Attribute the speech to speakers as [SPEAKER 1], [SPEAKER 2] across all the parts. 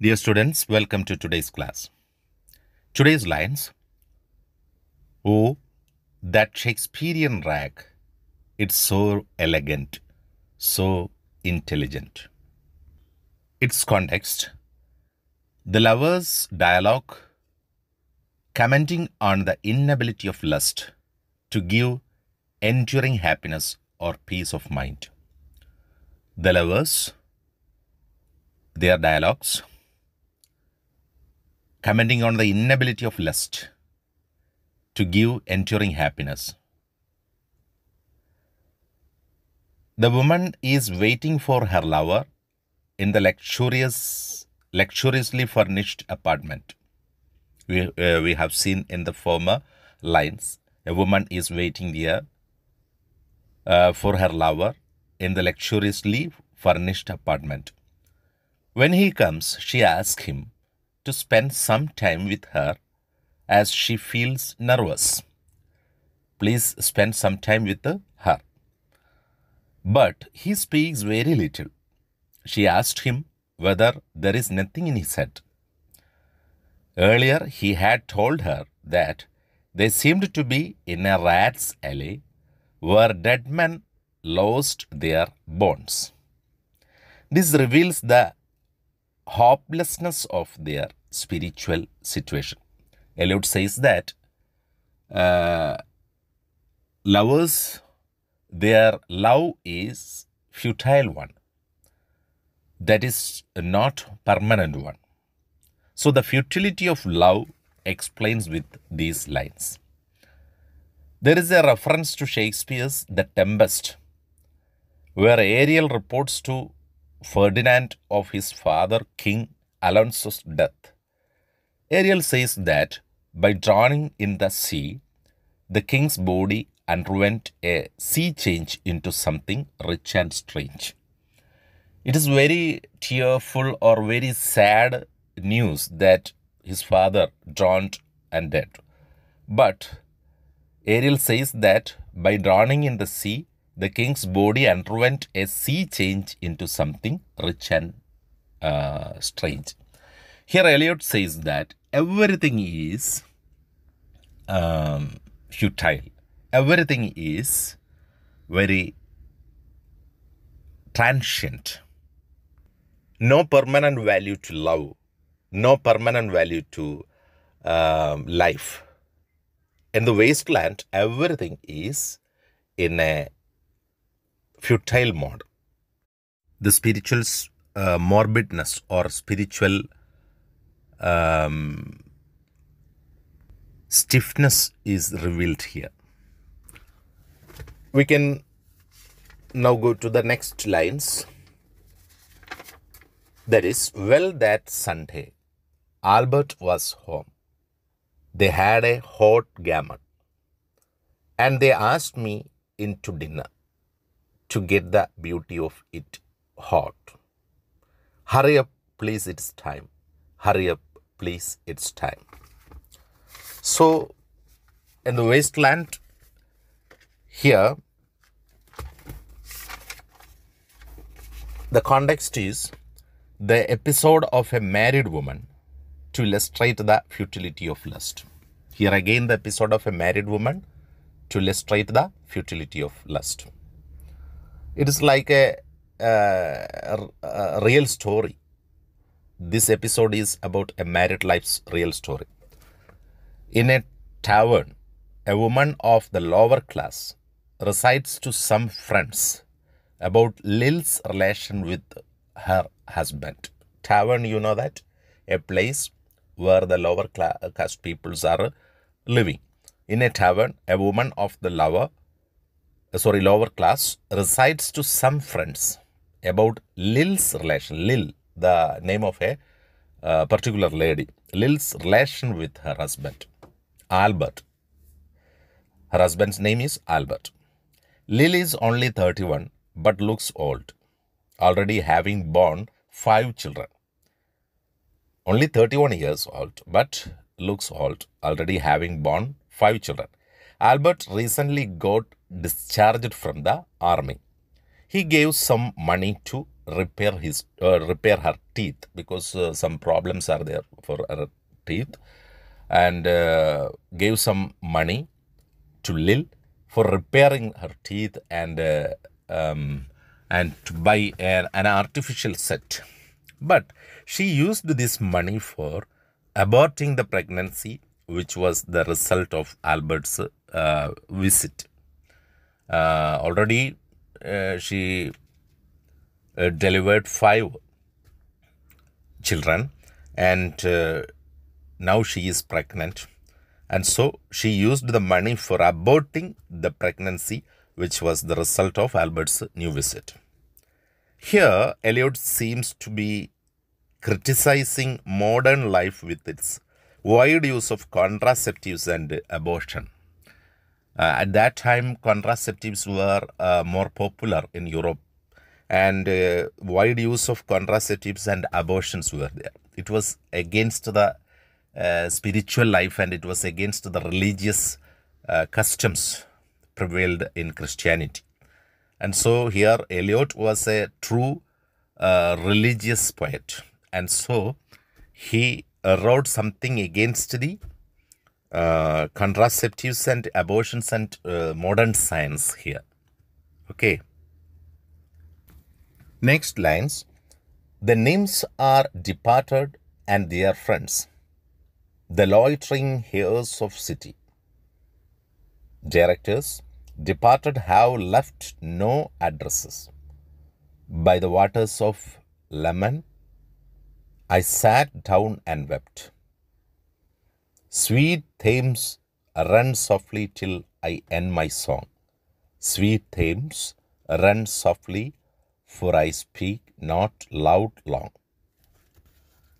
[SPEAKER 1] Dear students, welcome to today's class. Today's lines Oh, that Shakespearean rag, it's so elegant, so intelligent. Its context The lover's dialogue commenting on the inability of lust to give enduring happiness or peace of mind. The lovers, their dialogues, commenting on the inability of lust to give enduring happiness. The woman is waiting for her lover in the luxurious, luxuriously furnished apartment. We, uh, we have seen in the former lines a woman is waiting there uh, for her lover in the luxuriously furnished apartment. When he comes, she asks him to spend some time with her as she feels nervous. Please spend some time with her. But he speaks very little. She asked him whether there is nothing in his head. Earlier, he had told her that they seemed to be in a rat's alley where dead men lost their bones. This reveals the hopelessness of their spiritual situation. Eliot says that uh, lovers, their love is futile one. That is not permanent one. So the futility of love explains with these lines. There is a reference to Shakespeare's The Tempest, where Ariel reports to Ferdinand of his father King Alonso's death. Ariel says that by drowning in the sea, the king's body underwent a sea change into something rich and strange. It is very tearful or very sad news that his father drowned and dead. But Ariel says that by drowning in the sea, the king's body underwent a sea change into something rich and uh, strange. Here, Eliot says that everything is um, futile, everything is very transient. No permanent value to love, no permanent value to um, life. In the wasteland, everything is in a futile mode. The spiritual uh, morbidness or spiritual um, stiffness is revealed here. We can now go to the next lines. That is, well, that Sunday, Albert was home. They had a hot gammon. And they asked me into dinner to get the beauty of it hot. Hurry up, please, it's time. Hurry up, Place its time. So, in the wasteland, here, the context is the episode of a married woman to illustrate the futility of lust. Here again, the episode of a married woman to illustrate the futility of lust. It is like a, uh, a, a real story this episode is about a married life's real story. In a tavern, a woman of the lower class recites to some friends about Lil's relation with her husband. Tavern, you know that? A place where the lower class uh, peoples are living. In a tavern, a woman of the lower, uh, sorry, lower class recites to some friends about Lil's relation. Lil, the name of a uh, particular lady, Lil's relation with her husband, Albert. Her husband's name is Albert. Lil is only 31 but looks old, already having born five children. Only 31 years old but looks old, already having born five children. Albert recently got discharged from the army. He gave some money to repair his uh, repair her teeth because uh, some problems are there for her teeth and uh, gave some money to Lil for repairing her teeth and uh, um, and to buy an, an artificial set but she used this money for aborting the pregnancy which was the result of Albert's uh, visit uh, already she uh, delivered five children and uh, now she is pregnant and so she used the money for aborting the pregnancy which was the result of albert's new visit here eliot seems to be criticizing modern life with its wide use of contraceptives and abortion uh, at that time, contraceptives were uh, more popular in Europe and uh, wide use of contraceptives and abortions were there. It was against the uh, spiritual life and it was against the religious uh, customs prevailed in Christianity. And so here Eliot was a true uh, religious poet. And so he wrote something against the uh, contraceptives and abortions and uh, modern science here. Okay Next lines The nymphs are departed and their friends, the loitering heirs of city. Directors departed have left no addresses. By the waters of Lemon, I sat down and wept. Sweet Thames, run softly till I end my song. Sweet Thames, run softly for I speak not loud long.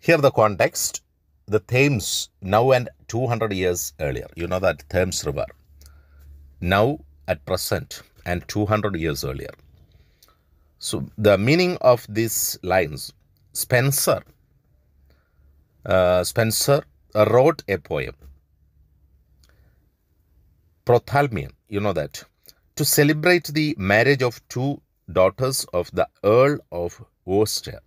[SPEAKER 1] Here the context, the Thames now and 200 years earlier. You know that Thames River. Now at present and 200 years earlier. So the meaning of these lines, Spencer, uh, Spencer wrote a poem, Prothalmion, you know that, to celebrate the marriage of two daughters of the Earl of Worcester.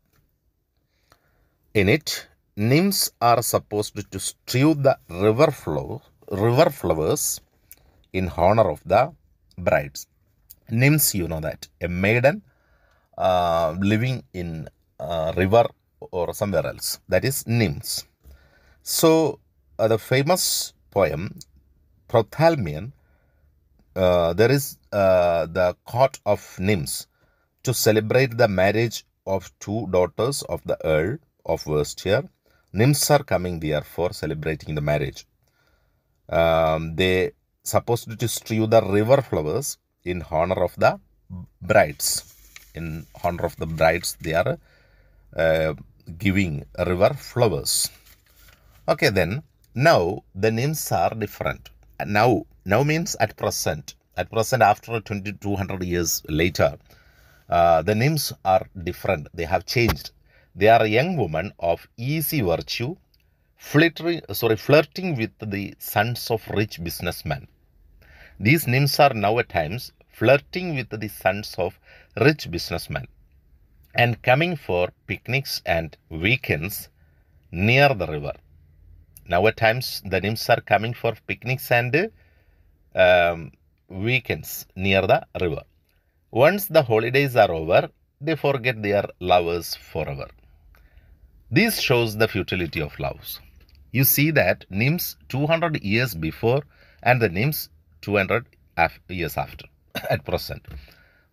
[SPEAKER 1] In it, nymphs are supposed to strew the river flow, river flowers in honor of the brides. Nymphs, you know that a maiden uh, living in a river or somewhere else. That is nymphs. So uh, the famous poem Prothalmion. Uh, there is uh, the court of nymphs to celebrate the marriage of two daughters of the Earl of Worcester. Nymphs are coming there for celebrating the marriage. Um, they supposed to strew the river flowers in honor of the brides. In honor of the brides, they are uh, giving river flowers. Okay, then now the nymphs are different. Now, now means at present. At present, after 2200 years later, uh, the names are different, they have changed. They are young women of easy virtue, flirting, sorry, flirting with the sons of rich businessmen. These names are now at times flirting with the sons of rich businessmen and coming for picnics and weekends near the river. Now at times the nymphs are coming for picnics and um, weekends near the river. Once the holidays are over, they forget their lovers forever. This shows the futility of loves. You see that nymphs 200 years before and the nymphs 200 years after, at present.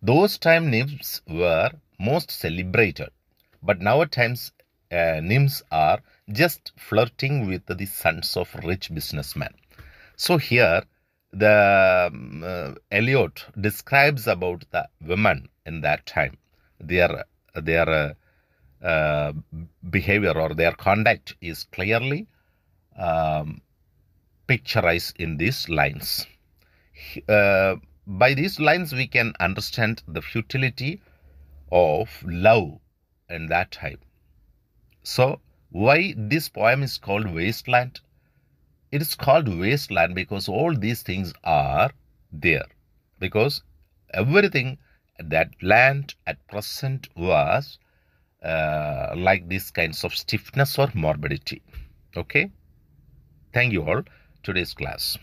[SPEAKER 1] Those time nymphs were most celebrated, but nowadays uh, nymphs are just flirting with the sons of rich businessmen. So here, the um, uh, Eliot describes about the women in that time, their their uh, uh, behavior or their conduct is clearly um, picturized in these lines. Uh, by these lines, we can understand the futility of love in that time. So, why this poem is called Wasteland? it is called wasteland because all these things are there because everything that land at present was uh, like these kinds of stiffness or morbidity okay thank you all today's class